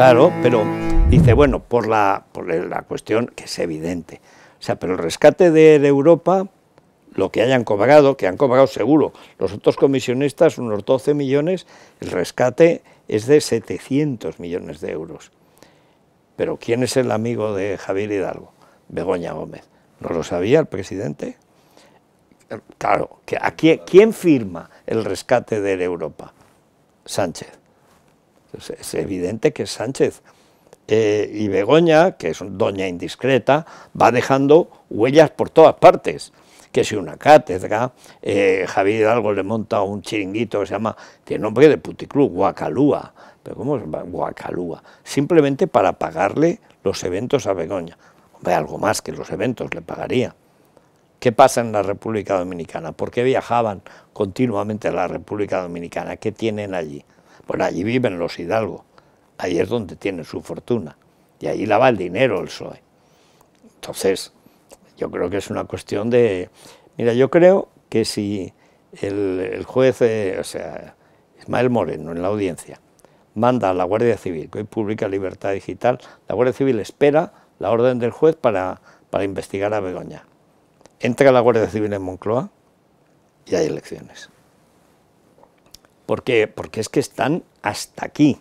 Claro, pero dice, bueno, por la, por la cuestión que es evidente. O sea, pero el rescate de, Europa, lo que hayan cobrado, que han cobrado seguro los otros comisionistas, unos 12 millones, el rescate es de 700 millones de euros. Pero ¿quién es el amigo de Javier Hidalgo? Begoña Gómez. ¿No lo sabía el presidente? Claro, ¿quién firma el rescate de Europa? Sánchez es evidente que Sánchez eh, y Begoña, que es doña indiscreta, va dejando huellas por todas partes. Que si una cátedra, eh, Javier Hidalgo le monta un chiringuito que se llama, tiene nombre de puticlub, Guacalúa. ¿Pero cómo es Guacalúa? Simplemente para pagarle los eventos a Begoña. Hombre, algo más que los eventos le pagaría. ¿Qué pasa en la República Dominicana? ¿Por qué viajaban continuamente a la República Dominicana? ¿Qué tienen allí? Bueno, pues allí viven los Hidalgo, ahí es donde tienen su fortuna, y ahí lava el dinero el PSOE. Entonces, yo creo que es una cuestión de... Mira, yo creo que si el, juez, eh, o sea, Ismael Moreno en la audiencia, manda a la Guardia Civil, que hoy publica Libertad Digital, la Guardia Civil espera la orden del juez para, para investigar a Begoña. Entra la Guardia Civil en Moncloa y hay elecciones porque Porque es que están hasta aquí.